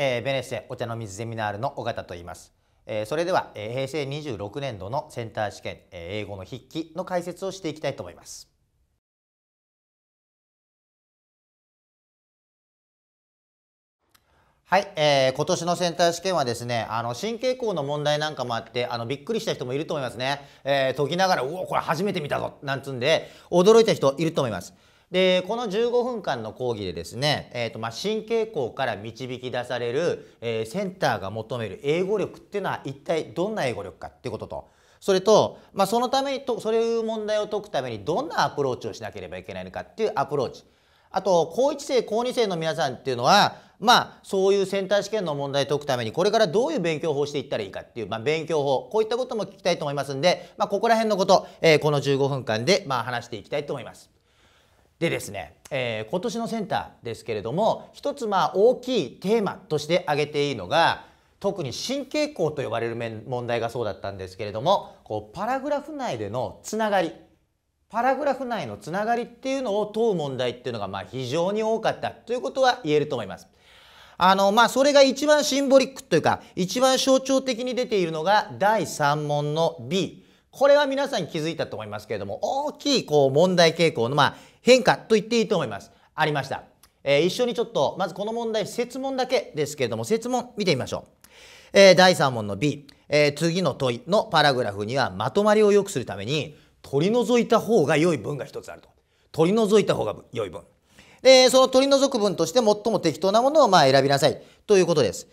えー、ベネッセお茶の水ゼミナールの尾形と言います。えー、それでは、えー、平成26年度のセンター試験、えー、英語の筆記の解説をしていきたいと思います。はい、えー、今年のセンター試験はですね、あの、新傾向の問題なんかもあって、あの、びっくりした人もいると思いますね。えー、解きながら、うお、これ初めて見たぞ、なんつんで、驚いた人いると思います。でこの15分間の講義でですね、えーとまあ、新傾向から導き出される、えー、センターが求める英語力っていうのは一体どんな英語力かっていうこととそれと、まあ、そのためにとそういう問題を解くためにどんなアプローチをしなければいけないのかっていうアプローチあと高1生高2生の皆さんっていうのはまあそういうセンター試験の問題解くためにこれからどういう勉強法をしていったらいいかっていう、まあ、勉強法こういったことも聞きたいと思いますんで、まあ、ここら辺のこと、えー、この15分間で、まあ、話していきたいと思います。でですね、えー、今年のセンターですけれども一つまあ大きいテーマとして挙げていいのが特に新傾向と呼ばれる問題がそうだったんですけれどもこうパラグラフ内でのつながりパラグラフ内のつながりっていうのを問う問題っていうのがまあ非常に多かったということは言えると思います。あのまあそれが一番シンボリックというか一番象徴的に出ているのが第3問の B これは皆さん気づいたと思いますけれども、大きいこう問題傾向のま変化と言っていいと思います。ありました。えー、一緒にちょっと、まずこの問題、設問だけですけれども、設問見てみましょう。えー、第3問の B、えー、次の問いのパラグラフにはまとまりを良くするために、取り除いた方が良い文が一つあると。取り除いた方が良い文。で、その取り除く文として最も適当なものをま選びなさいということです。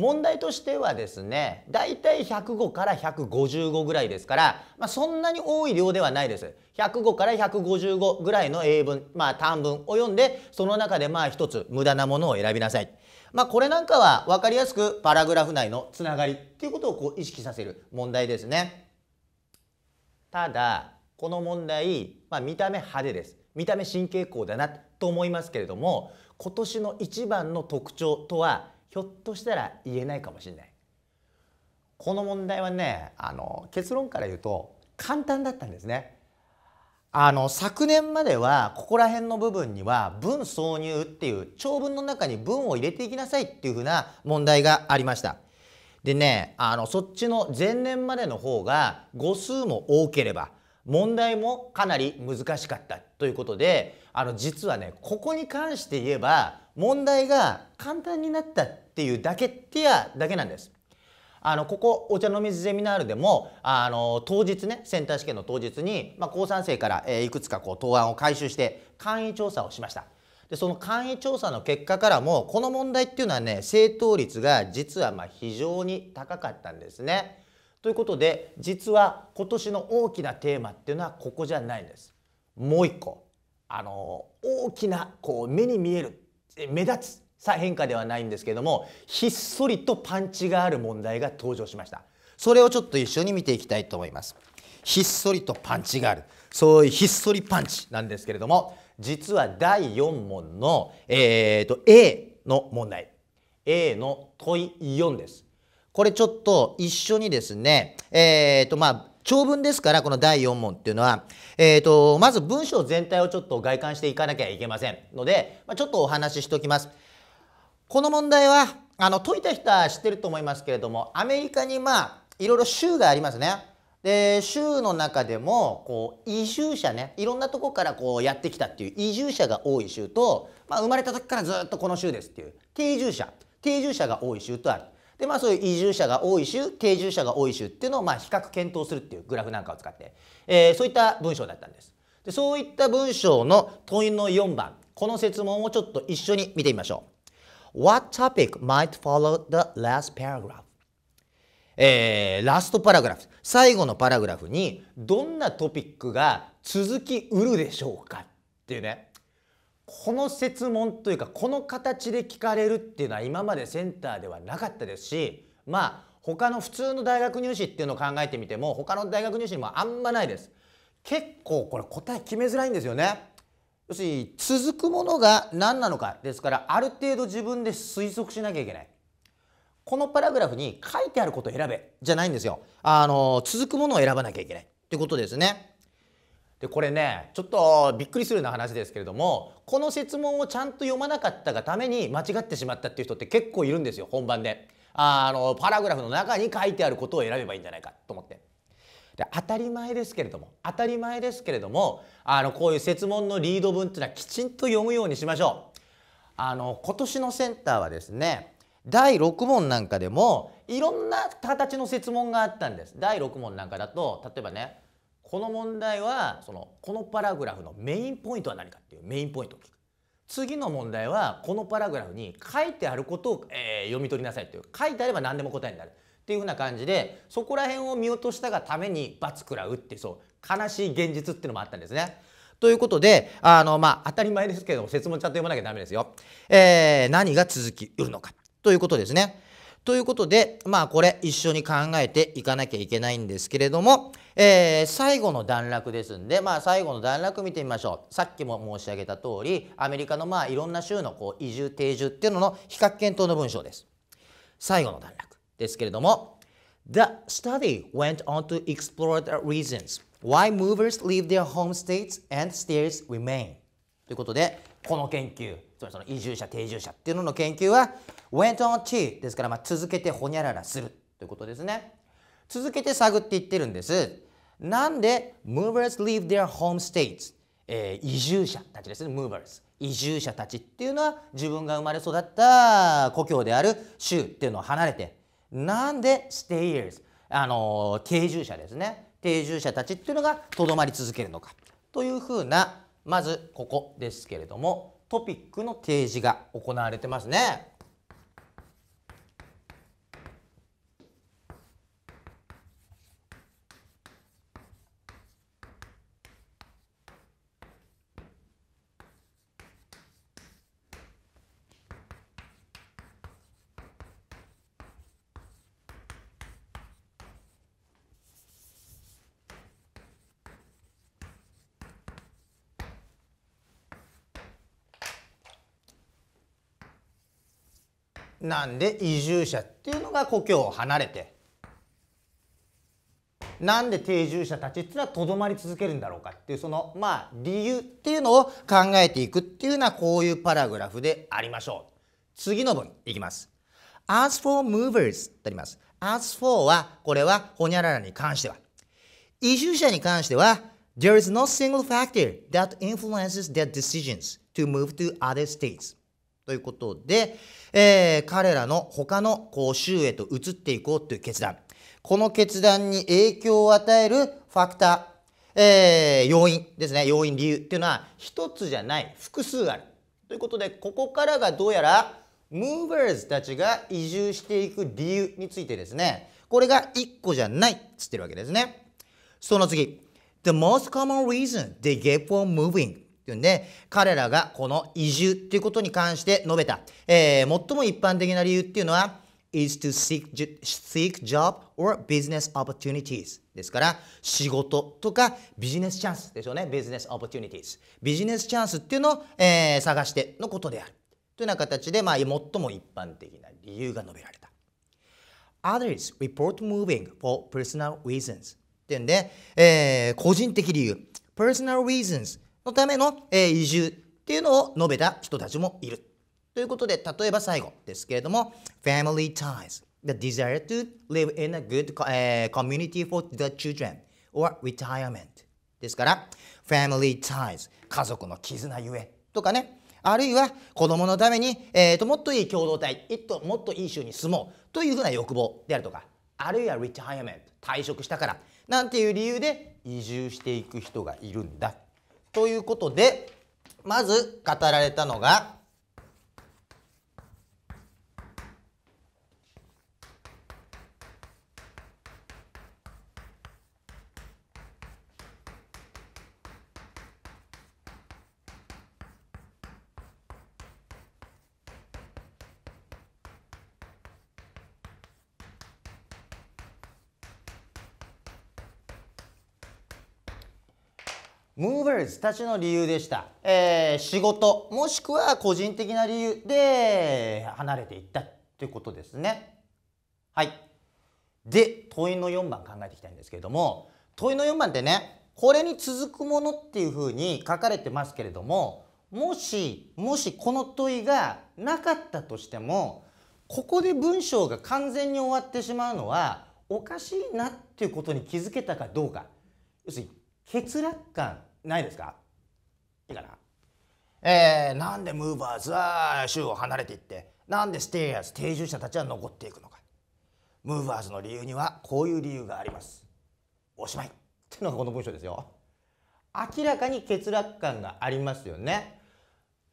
問題としてはですね大体105から155ぐらいですから、まあ、そんなに多い量ではないです105から155ぐらいの英文まあ短文を読んでその中でまあ一つ無駄なものを選びなさいまあこれなんかは分かりやすくパラグラフ内のつながりっていうことをこう意識させる問題ですねただこの問題、まあ、見た目派手です見た目神経向だなと思いますけれども今年の一番の特徴とはひょっとしたら言えないかもしれない。この問題はねあの結論から言うと簡単だったんですね。あの昨年まではここら辺の部分には文挿入っていう長文の中に文を入れていきなさいっていうふうな問題がありました。でねあのそっちの前年までの方が語数も多ければ問題もかなり難しかったということであの実はねここに関して言えば問題が簡単になったっていうだけってやだけなんです。あのここお茶の水ゼミナールでもあの当日ねセンター試験の当日に、まあ、高3生から、えー、いくつかこう答案を回収して簡易調査をしましたでその簡易調査の結果からもこの問題っていうのはね正答率が実はまあ非常に高かったんですね。ということで実は今年の大きなテーマっていうのはここじゃないんです。もう一個あの大きなこう目に見える目立つさ変化ではないんですけどもひっそりとパンチがある問題が登場しましたそれをちょっと一緒に見ていきたいと思いますひっそりとパンチがあるそういうひっそりパンチなんですけれども実は第4問の、えーと、A の問題 A の問い4ですこれちょっと一緒にですねえーとまあ長文ですからこの第4問っていうのは、えーと、とまず文章全体をちょっと外観していかなきゃいけませんので、まあ、ちょっとお話ししておきます。この問題はあの解いた人は知ってると思いますけれどもアメリカにまあいろいろ州がありますね。で州の中でもこう移住者ねいろんなとこからこうやってきたっていう移住者が多い州と、まあ、生まれた時からずっとこの州ですっていう定住者定住者が多い州とある。でまあそういう移住者が多い州定住者が多い州っていうのをまあ比較検討するっていうグラフなんかを使って、えー、そういった文章だったんです。でそういった文章の問いの4番この設問をちょっと一緒に見てみましょう。What topic might follow the last paragraph? えー、ラストパラグラフ最後のパラグラフにどんなトピックが続きうるでしょうかっていうねこの設問というかこの形で聞かれるっていうのは今までセンターではなかったですしまあ他の普通の大学入試っていうのを考えてみても他の大学入試にもあんまないです結構これ答え決めづらいんですよね要するに続くものが何なのかですからある程度自分で推測しなきゃいけないこのパラグラフに書いてあることを選べじゃないんですよあの続くものを選ばなきゃいけないってことですねでこれねちょっとびっくりするような話ですけれどもこの設問をちゃんと読まなかったがために間違ってしまったっていう人って結構いるんですよ本番であのパラグラフの中に書いてあることを選べばいいんじゃないかと思って。で当たり前ですけれども当たり前ですけれどもあのこういう設問のリード文っていうのはきちんと読むようにしましょう。あの今年のセンターはですね第6問なんかでもいろんな形の設問があったんです。第6問なんかだと例えばねこの問題はそのこのパラグラフのメインポイントは何かっていうメインポイントを聞く次の問題はこのパラグラフに書いてあることを、えー、読み取りなさいっていう書いてあれば何でも答えになるっていう風な感じでそこら辺を見落としたがために罰食らうってそう悲しい現実っていうのもあったんですね。ということであの、まあ、当たり前ですけども説問ちゃんと読まなきゃダメですよ。えー、何が続きうるのかということですね。ということで、まあこれ一緒に考えていかなきゃいけないんですけれども、えー、最後の段落ですんで、まあ最後の段落見てみましょう。さっきも申し上げた通り、アメリカのまあいろんな州のこう移住定住っていうのの比較検討の文章です。最後の段落ですけれども、The study went on to explore the reasons why movers leave their home states and states remain. ということで、この研究。つまりその移住者定住者っていうのの研究は went on t ですからまあ続けてほにゃららするということですね続けて探っていってるんですなんで movers leave their home states、えー、移住者たちですね movers 移住者たちっていうのは自分が生まれ育った故郷である州っていうのを離れてなんで stayers あの定住者ですね定住者たちっていうのがとどまり続けるのかというふうなまずここですけれどもトピックの提示が行われてますね。なんで移住者っていうのが故郷を離れてなんで定住者たちっていうのはとどまり続けるんだろうかっていうそのまあ理由っていうのを考えていくっていうのはこういうパラグラフでありましょう。次の文いきます。as for movers とあります。as for はこれはほにゃららに関しては。移住者に関しては there is no single factor that influences their decisions to move to other states ということで、えー、彼らの他のこう州へと移っていこうという決断この決断に影響を与えるファクター、えー、要因ですね要因理由っていうのは1つじゃない複数あるということでここからがどうやらムーバーズたちが移住していく理由についてですねこれが1個じゃないっつってるわけですねその次 The most common reason they g e t for moving っていうんで彼らがこの移住ということに関して述べた、えー、最も一般的な理由っていうのは is to seek, seek job or business opportunities ですから仕事とかビジネスチャンスでしょうね business o p p o ビジネスチャンスっていうのを、えー、探してのことであるというような形で、まあ、最も一般的な理由が述べられた Others report moving for personal reasons っていうんで、えー、個人的理由 personal reasons のための、え移住っていうのを述べた人たちもいる。ということで、例えば最後ですけれども、family ties, the desire to live in a good、community for the children or retirement ですから、family ties, 家族の絆ゆえとかね、あるいは子供のために、えーと、もっといい共同体、っと、もっといい州に住もうというふうな欲望であるとか、あるいは retirement、退職したからなんていう理由で移住していく人がいるんだということでまず語られたのが movers たちの理由でした、えー、仕事もしくは個人的な理由で離れていったということですねはいで問いの4番考えていきたいんですけれども問いの4番ってねこれに続くものっていうふうに書かれてますけれどももしもしこの問いがなかったとしてもここで文章が完全に終わってしまうのはおかしいなっていうことに気づけたかどうか要するに欠落感ないですかいいかなえー、なんでムーバーズは州を離れていってなんでステイヤーズ定住者たちは残っていくのかムーバーズの理由にはこういう理由がありますおしまいっていうのがこの文章ですよ明らかに欠落感がありますよね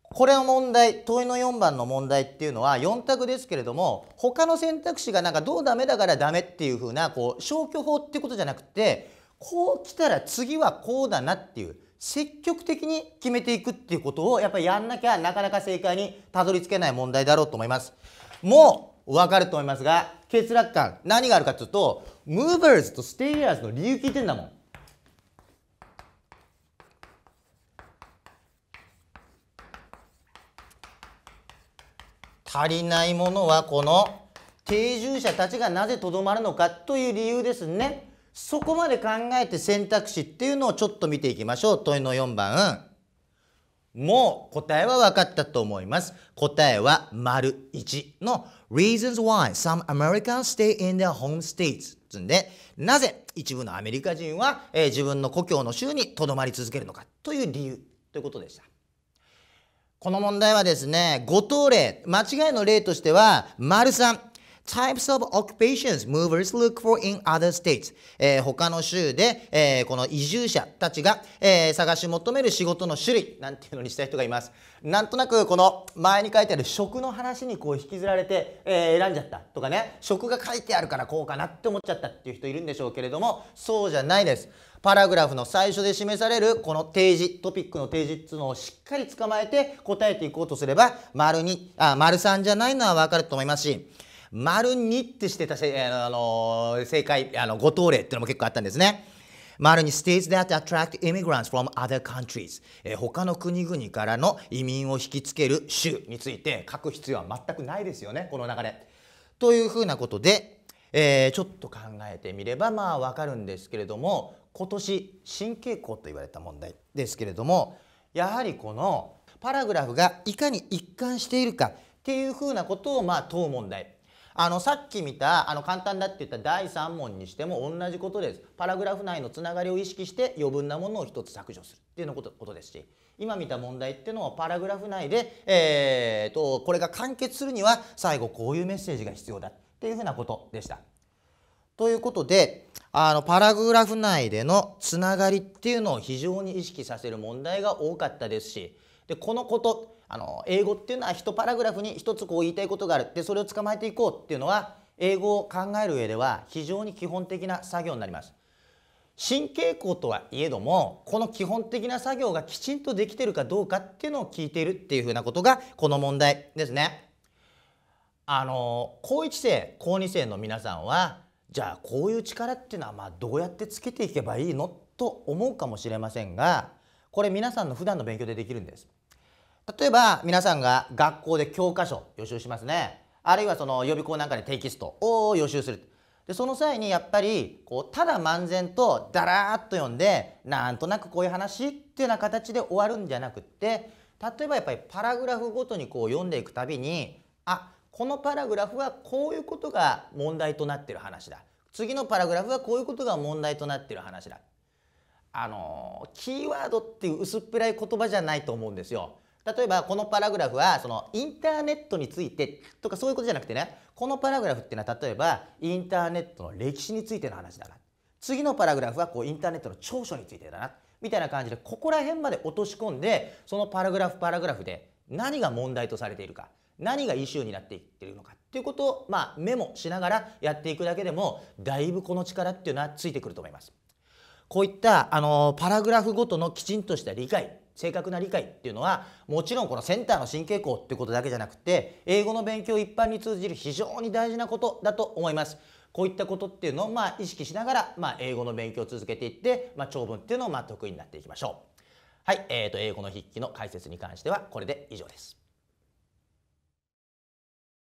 これの問題問いの4番の問題っていうのは4択ですけれども他の選択肢がなんかどうダメだからダメっていうふうなこう消去法っていうことじゃなくてこう来たら次はこうだなっていう積極的に決めていくっていうことをやっぱりやんなきゃなかなか正解にたどり着けない問題だろうと思います。もうわかると思いますが欠落感何があるかっていうとムーバーズとステイヤーズの理由聞いてんだもん。足りないものはこの定住者たちがなぜとどまるのかという理由ですね。そこまで考えて選択肢っていうのをちょっと見ていきましょう問いの4番もう答えは分かったと思います答えは丸1の Reasons why some Americans stay in their home states つんでなぜ一部のアメリカ人は、えー、自分の故郷の州にとどまり続けるのかという理由ということでしたこの問題はですね五島例間違いの例としては丸3 types of occupations movers look for in other states、えー、他の州で、えー、この移住者たちが、えー、探し求める仕事の種類なんていうのにした人がいますなんとなくこの前に書いてある食の話にこう引きずられて、え選んじゃったとかね食が書いてあるからこうかなって思っちゃったっていう人いるんでしょうけれどもそうじゃないですパラグラフの最初で示されるこの提示トピックの提示っていうのをしっかり捕まえて答えていこうとすれば丸2あ丸3じゃないのは分かると思いますし丸2ってしてたあの正解あのご答例っていうのも結構あったんですね。丸に states that attract immigrants from other countries、えー、他の国々からの移民を引きつける州について書く必要は全くないですよねこの流れ。というふうなことで、えー、ちょっと考えてみればまあわかるんですけれども今年新傾向と言われた問題ですけれどもやはりこのパラグラフがいかに一貫しているかっていうふうなことをまあ問う問題あのさっき見たあの簡単だって言った第3問にしても同じことですパラグラフ内のつながりを意識して余分なものを1つ削除するっていうのことですし今見た問題っていうのはパラグラフ内で、えーと、とこれが完結するには最後こういうメッセージが必要だっていうふうなことでした。ということであのパラグラフ内でのつながりっていうのを非常に意識させる問題が多かったですしでこのことあの英語っていうのは一パラグラフに一つこう言いたいことがあるでそれを捕まえていこうっていうのは英語を考える上では非常に基本的な作業になります。新傾向とはいえどもこの基本的な作業がきちんとできてるかどうかっていうのを聞いているっていうふうなことがこの問題ですね。あの高一生高二生の皆さんはじゃあこういう力っていうのはまどうやってつけていけばいいのと思うかもしれませんがこれ皆さんの普段の勉強でできるんです。例えば皆さんが学校で教科書予習しますねあるいはその予備校なんかでテキストを予習するでその際にやっぱりこうただ漫然とだらーっと読んでなんとなくこういう話っていうような形で終わるんじゃなくって例えばやっぱりパラグラフごとにこう読んでいくたびにあこのパラグラフはこういうことが問題となってる話だ次のパラグラフはこういうことが問題となってる話だあのキーワードっていう薄っぺらい言葉じゃないと思うんですよ例えばこのパラグラフはそのインターネットについてとかそういうことじゃなくてねこのパラグラフっていうのは例えばインターネットの歴史についての話だな次のパラグラフはこうインターネットの長所についてだなみたいな感じでここら辺まで落とし込んでそのパラグラフパラグラフで何が問題とされているか何がイシューになっていってるのかっていうことを、まあ、メモしながらやっていくだけでもだいぶこの力っていうのはついてくると思います。こういったあのパラグラフごとのきちんとした理解正確な理解っていうのはもちろんこのセンターの神経校っていうことだけじゃなくて英語の勉強一般に通じる非常に大事なことだと思います。こういったことっていうのをまあ意識しながら、まあ、英語の勉強を続けていって、まあ、長文っていうのをまあ得意になっていきましょう。はい、えー、と英語の筆記の解説に関してはこれで以上です。